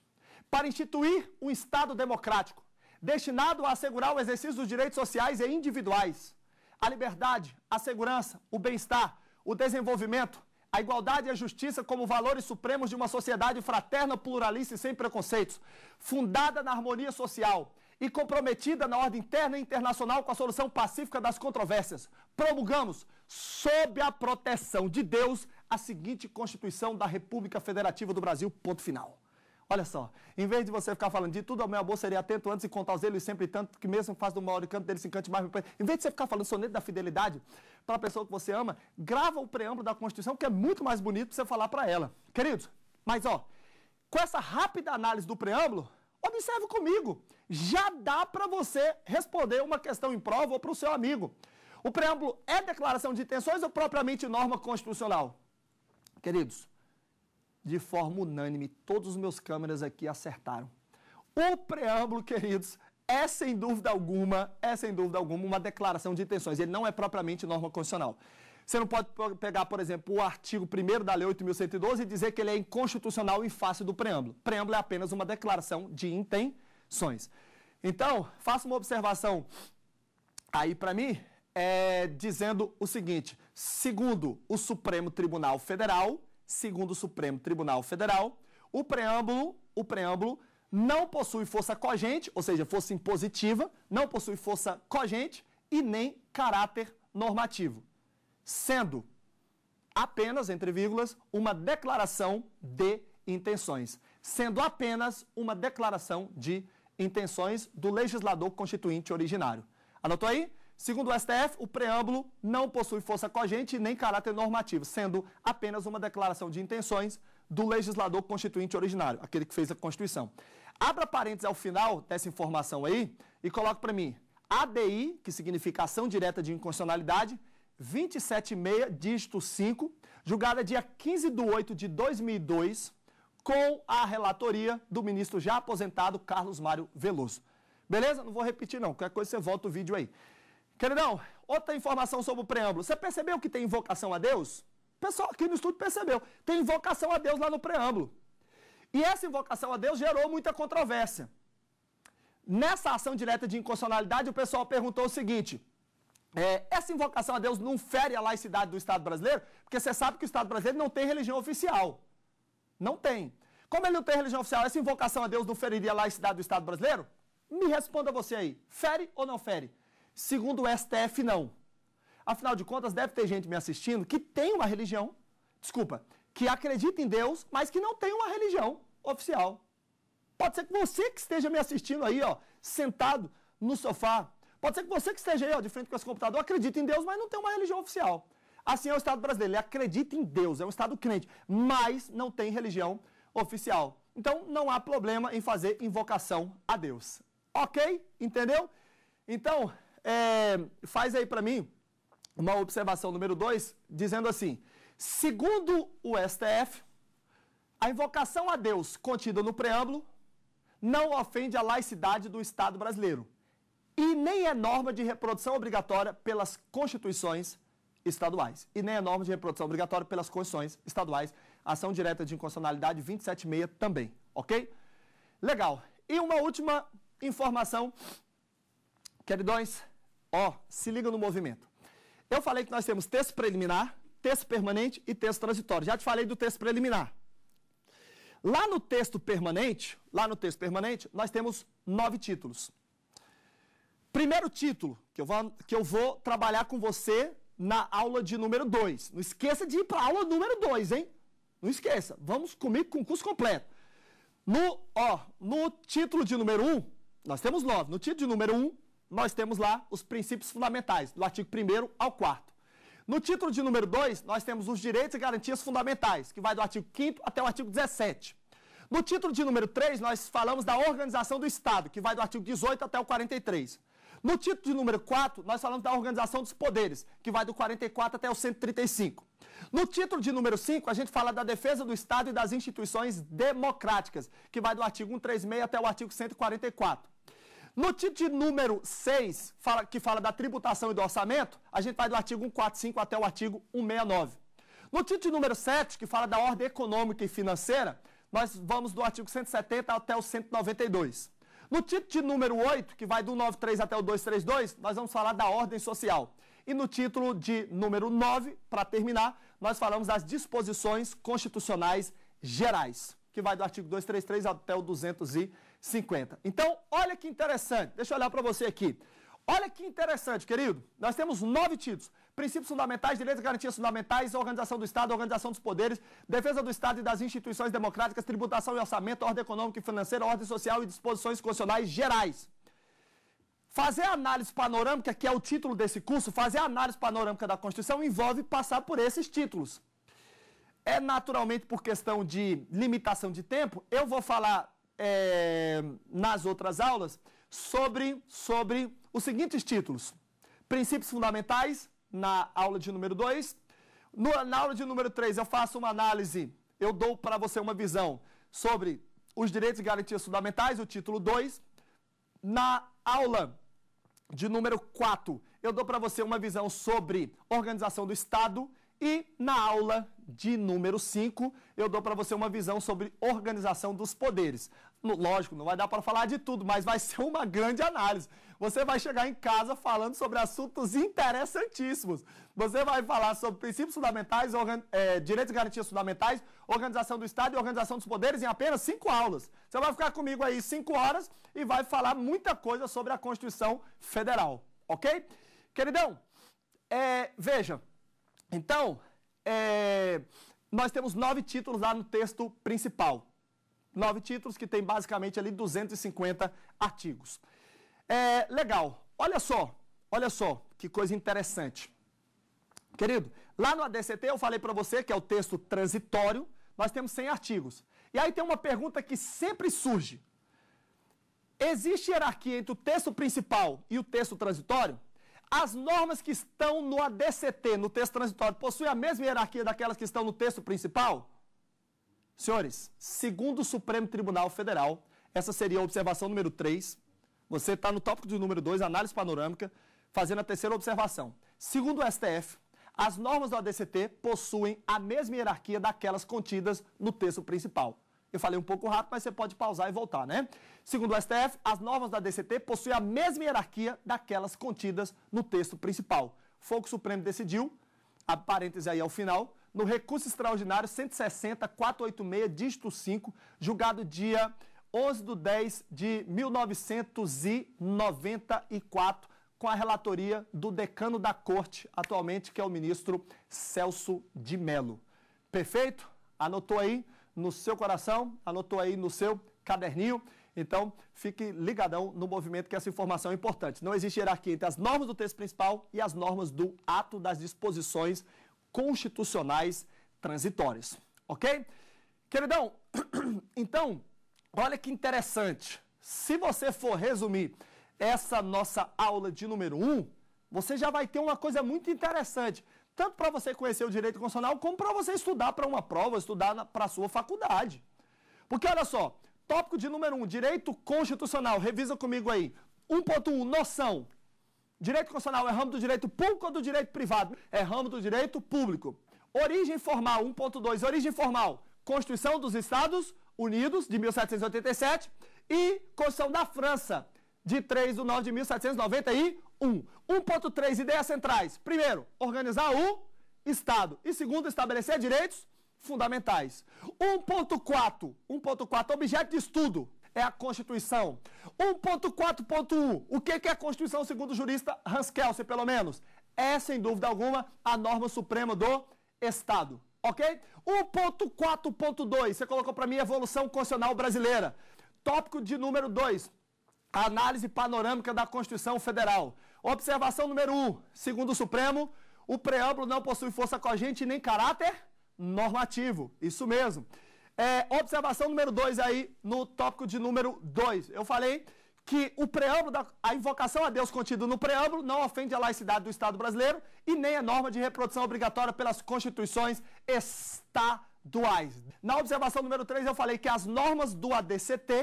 para instituir um Estado democrático, destinado a assegurar o exercício dos direitos sociais e individuais, a liberdade, a segurança, o bem-estar, o desenvolvimento, a igualdade e a justiça como valores supremos de uma sociedade fraterna, pluralista e sem preconceitos, fundada na harmonia social e comprometida na ordem interna e internacional com a solução pacífica das controvérsias. Promulgamos, sob a proteção de Deus, a seguinte Constituição da República Federativa do Brasil, ponto final. Olha só, em vez de você ficar falando de tudo ao meu amor, seria atento antes e contar os e sempre tanto que mesmo faz do maior canto dele se cante mais. Em vez de você ficar falando soneto da fidelidade para a pessoa que você ama, grava o preâmbulo da Constituição, que é muito mais bonito para você falar para ela. Queridos, mas ó, com essa rápida análise do preâmbulo, observe comigo, já dá para você responder uma questão em prova ou para o seu amigo. O preâmbulo é declaração de intenções ou propriamente norma constitucional? Queridos, de forma unânime, todos os meus câmeras aqui acertaram. O preâmbulo, queridos, é sem dúvida alguma, é sem dúvida alguma uma declaração de intenções. Ele não é propriamente norma constitucional. Você não pode pegar, por exemplo, o artigo 1 da Lei 8.112 e dizer que ele é inconstitucional em face do preâmbulo. O preâmbulo é apenas uma declaração de intenções. Então, faça uma observação aí para mim, é, dizendo o seguinte: Segundo o Supremo Tribunal Federal, segundo o Supremo Tribunal Federal, o preâmbulo, o preâmbulo não possui força cogente, ou seja, força impositiva, não possui força cogente e nem caráter normativo, sendo apenas, entre vírgulas, uma declaração de intenções, sendo apenas uma declaração de intenções do legislador constituinte originário. Anotou aí? Segundo o STF, o preâmbulo não possui força cogente nem caráter normativo, sendo apenas uma declaração de intenções do legislador constituinte originário, aquele que fez a Constituição. Abra parênteses ao final dessa informação aí e coloque para mim ADI, que significa Ação Direta de Inconstitucionalidade, 276, dígito 5, julgada dia 15 de 8 de 2002, com a relatoria do ministro já aposentado Carlos Mário Veloso. Beleza? Não vou repetir não, qualquer coisa você volta o vídeo aí. Queridão, outra informação sobre o preâmbulo. Você percebeu que tem invocação a Deus? O pessoal aqui no estúdio percebeu. Tem invocação a Deus lá no preâmbulo. E essa invocação a Deus gerou muita controvérsia. Nessa ação direta de inconstitucionalidade, o pessoal perguntou o seguinte: é, essa invocação a Deus não fere a laicidade do Estado brasileiro? Porque você sabe que o Estado brasileiro não tem religião oficial. Não tem. Como ele não tem religião oficial, essa invocação a Deus não feriria a laicidade do Estado brasileiro? Me responda você aí: fere ou não fere? Segundo o STF, não. Afinal de contas, deve ter gente me assistindo que tem uma religião, desculpa, que acredita em Deus, mas que não tem uma religião oficial. Pode ser que você que esteja me assistindo aí, ó, sentado no sofá. Pode ser que você que esteja aí, ó, de frente com esse computador, acredite em Deus, mas não tem uma religião oficial. Assim é o Estado brasileiro, ele acredita em Deus, é um Estado crente, mas não tem religião oficial. Então não há problema em fazer invocação a Deus. Ok? Entendeu? Então, é, faz aí para mim uma observação número 2, dizendo assim: segundo o STF, a invocação a Deus contida no preâmbulo não ofende a laicidade do Estado brasileiro e nem é norma de reprodução obrigatória pelas constituições estaduais e nem é norma de reprodução obrigatória pelas constituições estaduais. Ação direta de inconstitucionalidade 276 também, ok? Legal. E uma última informação, queridões, Ó, se liga no movimento. Eu falei que nós temos texto preliminar, texto permanente e texto transitório. Já te falei do texto preliminar. Lá no texto permanente, lá no texto permanente, nós temos nove títulos. Primeiro título que eu vou, que eu vou trabalhar com você na aula de número 2. Não esqueça de ir para a aula número 2, hein? Não esqueça. Vamos comigo com o curso completo. No, ó, no título de número 1, um, nós temos nove. No título de número 1, um, nós temos lá os princípios fundamentais, do artigo 1 ao 4. No título de número 2, nós temos os direitos e garantias fundamentais, que vai do artigo 5 até o artigo 17. No título de número 3, nós falamos da organização do Estado, que vai do artigo 18 até o 43. No título de número 4, nós falamos da organização dos poderes, que vai do 44 até o 135. No título de número 5, a gente fala da defesa do Estado e das instituições democráticas, que vai do artigo 136 até o artigo 144. No título número 6, fala, que fala da tributação e do orçamento, a gente vai do artigo 145 até o artigo 169. No título número 7, que fala da ordem econômica e financeira, nós vamos do artigo 170 até o 192. No título número 8, que vai do 93 até o 232, nós vamos falar da ordem social. E no título de número 9, para terminar, nós falamos das disposições constitucionais gerais, que vai do artigo 233 até o 200 e 50. Então, olha que interessante. Deixa eu olhar para você aqui. Olha que interessante, querido. Nós temos nove títulos. Princípios fundamentais, direitos e garantias fundamentais, organização do Estado, organização dos poderes, defesa do Estado e das instituições democráticas, tributação e orçamento, ordem econômica e financeira, ordem social e disposições constitucionais gerais. Fazer análise panorâmica, que é o título desse curso, fazer análise panorâmica da Constituição envolve passar por esses títulos. É naturalmente por questão de limitação de tempo, eu vou falar é, nas outras aulas sobre, sobre os seguintes títulos: Princípios Fundamentais, na aula de número 2. Na aula de número 3, eu faço uma análise, eu dou para você uma visão sobre os direitos e garantias fundamentais, o título 2. Na aula de número 4, eu dou para você uma visão sobre organização do Estado. E na aula de número 5, eu dou para você uma visão sobre organização dos poderes. Lógico, não vai dar para falar de tudo, mas vai [LAUGHS] ser uma grande análise. Você vai chegar em casa falando sobre assuntos interessantíssimos. Você vai falar sobre princípios fundamentais, é, direitos e garantias fundamentais, organização do Estado e organização dos poderes em apenas cinco aulas. Você vai ficar comigo aí cinco horas e vai falar muita coisa sobre a Constituição Federal, ok? Queridão, é, veja, então, é, nós temos nove títulos lá no texto principal nove títulos que tem basicamente ali 250 artigos. É, legal. Olha só, olha só que coisa interessante. Querido, lá no ADCT eu falei para você que é o texto transitório, nós temos 100 artigos. E aí tem uma pergunta que sempre surge. Existe hierarquia entre o texto principal e o texto transitório? As normas que estão no ADCT, no texto transitório, possuem a mesma hierarquia daquelas que estão no texto principal? Senhores, segundo o Supremo Tribunal Federal, essa seria a observação número 3. Você está no tópico do número 2, análise panorâmica, fazendo a terceira observação. Segundo o STF, as normas do ADCT possuem a mesma hierarquia daquelas contidas no texto principal. Eu falei um pouco rápido, mas você pode pausar e voltar, né? Segundo o STF, as normas da DCT possuem a mesma hierarquia daquelas contidas no texto principal. Foi Supremo decidiu, a aí ao final, no recurso extraordinário 160-486, dígito 5, julgado dia 11 de 10 de 1994, com a relatoria do decano da corte, atualmente, que é o ministro Celso de Mello. Perfeito? Anotou aí no seu coração, anotou aí no seu caderninho. Então, fique ligadão no movimento que essa informação é importante. Não existe hierarquia entre as normas do texto principal e as normas do ato das disposições constitucionais transitórios. Ok? Queridão, [CLEARS THROAT] então, olha que interessante. Se você for resumir essa nossa aula de número 1, um, você já vai ter uma coisa muito interessante, tanto para você conhecer o direito constitucional, como para você estudar para uma prova, estudar para a sua faculdade. Porque olha só, tópico de número 1, um, direito constitucional, revisa comigo aí. 1.1, noção, Direito constitucional é ramo do direito público ou do direito privado? É ramo do direito público. Origem formal, 1.2. Origem formal, Constituição dos Estados Unidos, de 1787, e Constituição da França, de 3 de 9 de 1791. 1.3, ideias centrais. Primeiro, organizar o Estado. E segundo, estabelecer direitos fundamentais. 1.4, 1.4, objeto de estudo é a Constituição. 1.4.1. O que é a Constituição, segundo o jurista Hans Kelsen, pelo menos? É, sem dúvida alguma, a norma suprema do Estado. Ok? 1.4.2. Você colocou para mim evolução constitucional brasileira. Tópico de número 2. Análise panorâmica da Constituição Federal. Observação número 1. Um, segundo o Supremo, o preâmbulo não possui força cogente nem caráter normativo. Isso mesmo. É, observação número 2 aí, no tópico de número 2. Eu falei que o preâmbulo, da, a invocação a Deus contida no preâmbulo não ofende a laicidade do Estado brasileiro e nem a é norma de reprodução obrigatória pelas constituições estaduais. Na observação número 3, eu falei que as normas do ADCT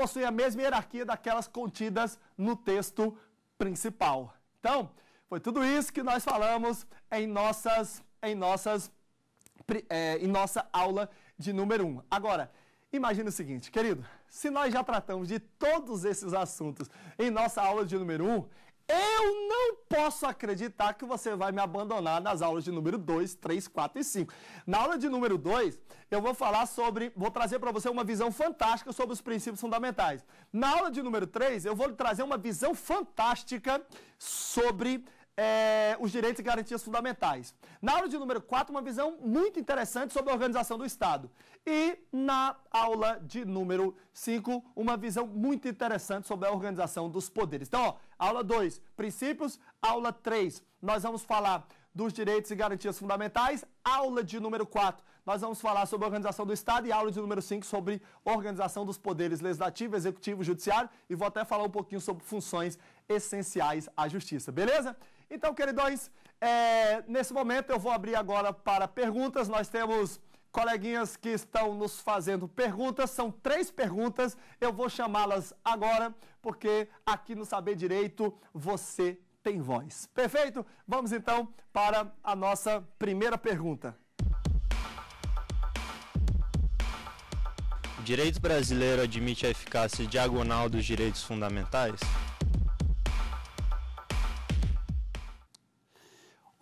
possuem a mesma hierarquia daquelas contidas no texto principal. Então, foi tudo isso que nós falamos em nossas, em nossas, é, em nossa aula de número 1. Agora, imagina o seguinte, querido, se nós já tratamos de todos esses assuntos em nossa aula de número 1, eu não posso acreditar que você vai me abandonar nas aulas de número 2, 3, 4 e 5. Na aula de número 2, eu vou falar sobre, vou trazer para você uma visão fantástica sobre os princípios fundamentais. Na aula de número 3, eu vou trazer uma visão fantástica sobre é, os direitos e garantias fundamentais. Na aula de número 4, uma visão muito interessante sobre a organização do Estado. E na aula de número 5, uma visão muito interessante sobre a organização dos poderes. Então, ó, aula 2, princípios. Aula 3, nós vamos falar dos direitos e garantias fundamentais. Aula de número 4, nós vamos falar sobre a organização do Estado e aula de número 5 sobre organização dos poderes legislativo, executivo, judiciário e vou até falar um pouquinho sobre funções essenciais à justiça, beleza? Então, queridões, é, nesse momento eu vou abrir agora para perguntas. Nós temos coleguinhas que estão nos fazendo perguntas. São três perguntas. Eu vou chamá-las agora, porque aqui no Saber Direito você tem voz. Perfeito? Vamos então para a nossa primeira pergunta. O direito brasileiro admite a eficácia diagonal dos direitos fundamentais?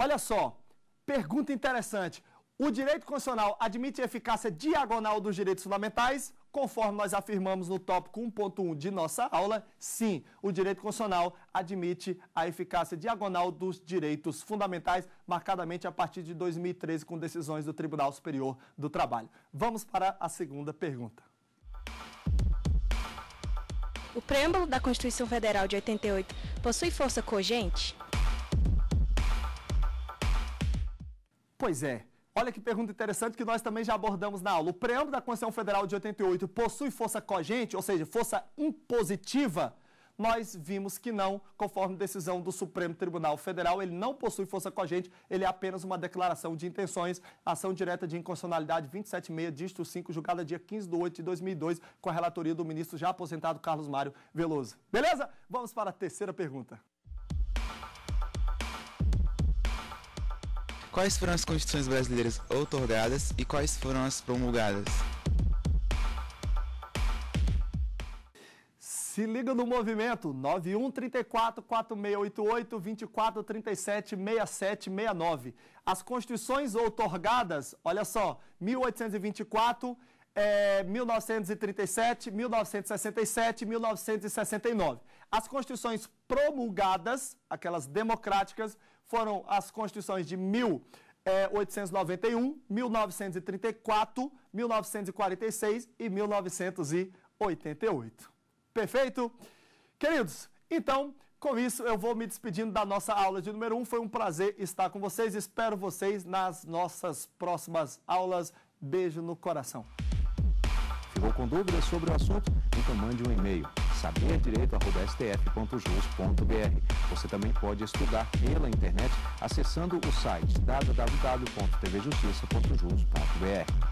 Olha só, pergunta interessante. O direito constitucional admite a eficácia diagonal dos direitos fundamentais? Conforme nós afirmamos no tópico 1.1 de nossa aula, sim, o direito constitucional admite a eficácia diagonal dos direitos fundamentais, marcadamente a partir de 2013, com decisões do Tribunal Superior do Trabalho. Vamos para a segunda pergunta. O preâmbulo da Constituição Federal de 88 possui força cogente? Pois é. Olha que pergunta interessante que nós também já abordamos na aula. O preâmbulo da Constituição Federal de 88 possui força cogente, ou seja, força impositiva? Nós vimos que não, conforme decisão do Supremo Tribunal Federal, ele não possui força cogente, ele é apenas uma declaração de intenções, ação direta de inconstitucionalidade 276, dígito 5, julgada dia 15 de 8 de 2002, com a relatoria do ministro já aposentado Carlos Mário Veloso. Beleza? Vamos para a terceira pergunta. Quais foram as constituições brasileiras outorgadas e quais foram as promulgadas? Se liga no movimento 9134-4688-2437-6769. As constituições outorgadas, olha só, 1824, é, 1937, 1967, 1969. As constituições promulgadas, aquelas democráticas, foram as constituições de 1891, 1934, 1946 e 1988. Perfeito? Queridos, então, com isso eu vou me despedindo da nossa aula de número 1. Um. Foi um prazer estar com vocês. Espero vocês nas nossas próximas aulas. Beijo no coração. Ficou com dúvidas sobre o assunto? Então mande um e-mail saberdireito.stf.jus.br. Você também pode estudar pela internet acessando o site www.tvjustiça.jus.br.